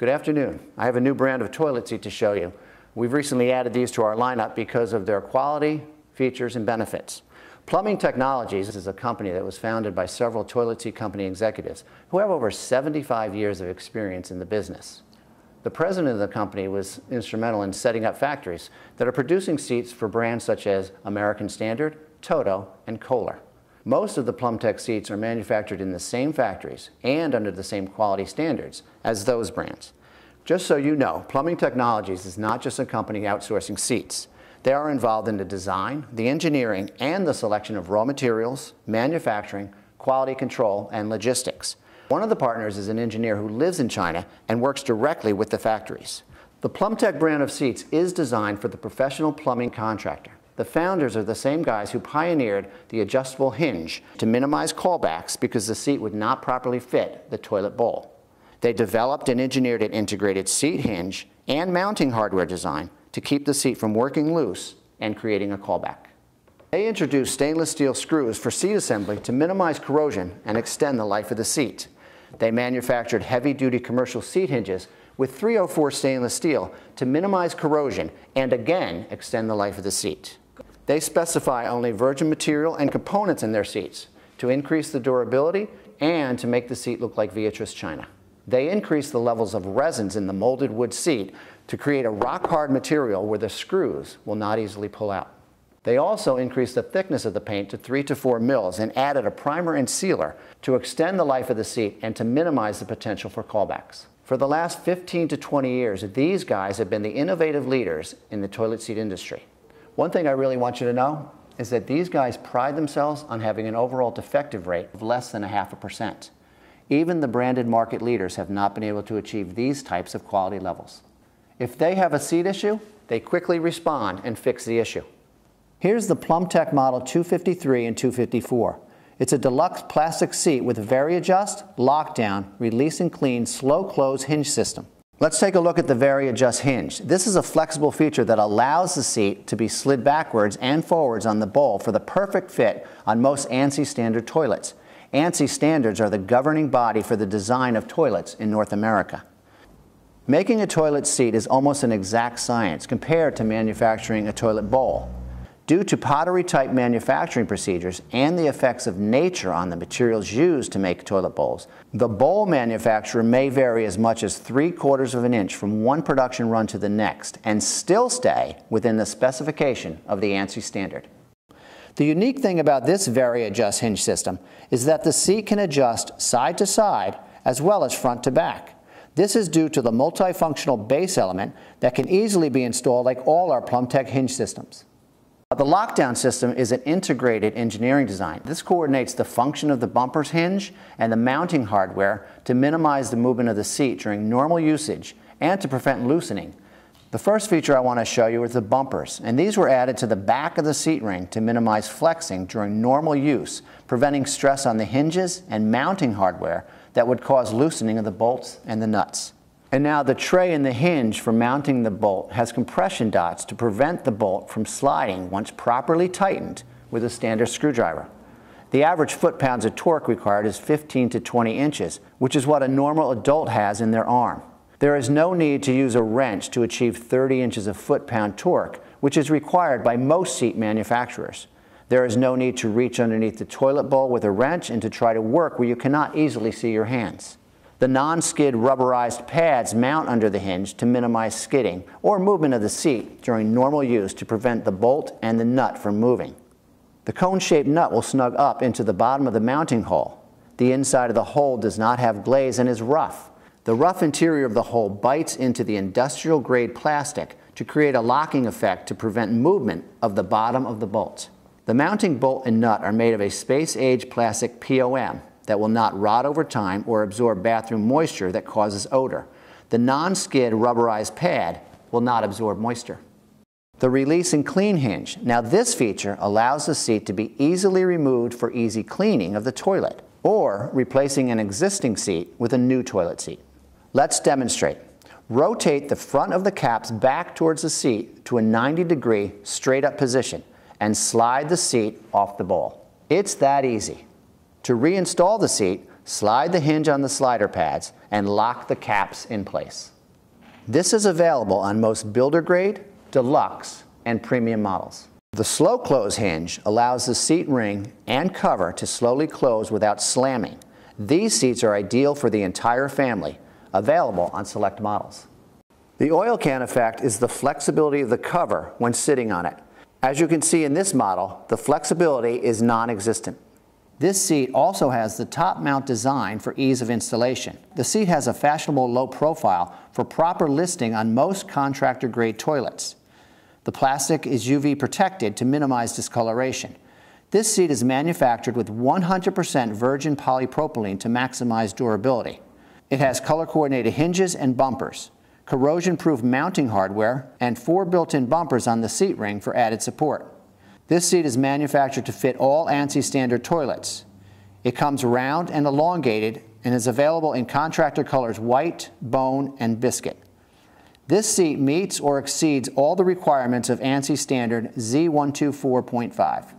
Good afternoon. I have a new brand of toilet seat to show you. We've recently added these to our lineup because of their quality, features, and benefits. Plumbing Technologies is a company that was founded by several toilet seat company executives who have over 75 years of experience in the business. The president of the company was instrumental in setting up factories that are producing seats for brands such as American Standard, Toto, and Kohler. Most of the Plumtech seats are manufactured in the same factories and under the same quality standards as those brands. Just so you know, Plumbing Technologies is not just a company outsourcing seats. They are involved in the design, the engineering, and the selection of raw materials, manufacturing, quality control, and logistics. One of the partners is an engineer who lives in China and works directly with the factories. The Plumtech brand of seats is designed for the professional plumbing contractor. The founders are the same guys who pioneered the adjustable hinge to minimize callbacks because the seat would not properly fit the toilet bowl. They developed and engineered an integrated seat hinge and mounting hardware design to keep the seat from working loose and creating a callback. They introduced stainless steel screws for seat assembly to minimize corrosion and extend the life of the seat. They manufactured heavy-duty commercial seat hinges with 304 stainless steel to minimize corrosion and again extend the life of the seat. They specify only virgin material and components in their seats to increase the durability and to make the seat look like Viatrice china. They increase the levels of resins in the molded wood seat to create a rock-hard material where the screws will not easily pull out. They also increased the thickness of the paint to 3 to 4 mils and added a primer and sealer to extend the life of the seat and to minimize the potential for callbacks. For the last 15 to 20 years, these guys have been the innovative leaders in the toilet seat industry. One thing I really want you to know is that these guys pride themselves on having an overall defective rate of less than a half a percent. Even the branded market leaders have not been able to achieve these types of quality levels. If they have a seat issue, they quickly respond and fix the issue. Here's the PlumTech Model 253 and 254. It's a deluxe plastic seat with a adjust lockdown, release and clean, slow close hinge system. Let's take a look at the VariAdjust hinge. This is a flexible feature that allows the seat to be slid backwards and forwards on the bowl for the perfect fit on most ANSI standard toilets. ANSI standards are the governing body for the design of toilets in North America. Making a toilet seat is almost an exact science compared to manufacturing a toilet bowl. Due to pottery-type manufacturing procedures and the effects of nature on the materials used to make toilet bowls, the bowl manufacturer may vary as much as three quarters of an inch from one production run to the next and still stay within the specification of the ANSI standard. The unique thing about this vari Adjust hinge system is that the seat can adjust side to side as well as front to back. This is due to the multifunctional base element that can easily be installed like all our Plumtech hinge systems. The lockdown system is an integrated engineering design. This coordinates the function of the bumper's hinge and the mounting hardware to minimize the movement of the seat during normal usage and to prevent loosening. The first feature I want to show you is the bumpers, and these were added to the back of the seat ring to minimize flexing during normal use, preventing stress on the hinges and mounting hardware that would cause loosening of the bolts and the nuts. And now the tray and the hinge for mounting the bolt has compression dots to prevent the bolt from sliding once properly tightened with a standard screwdriver. The average foot-pounds of torque required is 15 to 20 inches, which is what a normal adult has in their arm. There is no need to use a wrench to achieve 30 inches of foot-pound torque, which is required by most seat manufacturers. There is no need to reach underneath the toilet bowl with a wrench and to try to work where you cannot easily see your hands. The non-skid rubberized pads mount under the hinge to minimize skidding or movement of the seat during normal use to prevent the bolt and the nut from moving. The cone-shaped nut will snug up into the bottom of the mounting hole. The inside of the hole does not have glaze and is rough. The rough interior of the hole bites into the industrial grade plastic to create a locking effect to prevent movement of the bottom of the bolt. The mounting bolt and nut are made of a space-age plastic POM that will not rot over time or absorb bathroom moisture that causes odor. The non-skid rubberized pad will not absorb moisture. The release and clean hinge. Now this feature allows the seat to be easily removed for easy cleaning of the toilet or replacing an existing seat with a new toilet seat. Let's demonstrate. Rotate the front of the caps back towards the seat to a 90 degree straight up position and slide the seat off the bowl. It's that easy. To reinstall the seat, slide the hinge on the slider pads and lock the caps in place. This is available on most builder grade, deluxe, and premium models. The slow close hinge allows the seat ring and cover to slowly close without slamming. These seats are ideal for the entire family, available on select models. The oil can effect is the flexibility of the cover when sitting on it. As you can see in this model, the flexibility is non-existent. This seat also has the top mount design for ease of installation. The seat has a fashionable low profile for proper listing on most contractor grade toilets. The plastic is UV protected to minimize discoloration. This seat is manufactured with 100% virgin polypropylene to maximize durability. It has color coordinated hinges and bumpers, corrosion proof mounting hardware, and four built in bumpers on the seat ring for added support. This seat is manufactured to fit all ANSI standard toilets. It comes round and elongated and is available in contractor colors white, bone, and biscuit. This seat meets or exceeds all the requirements of ANSI standard Z124.5.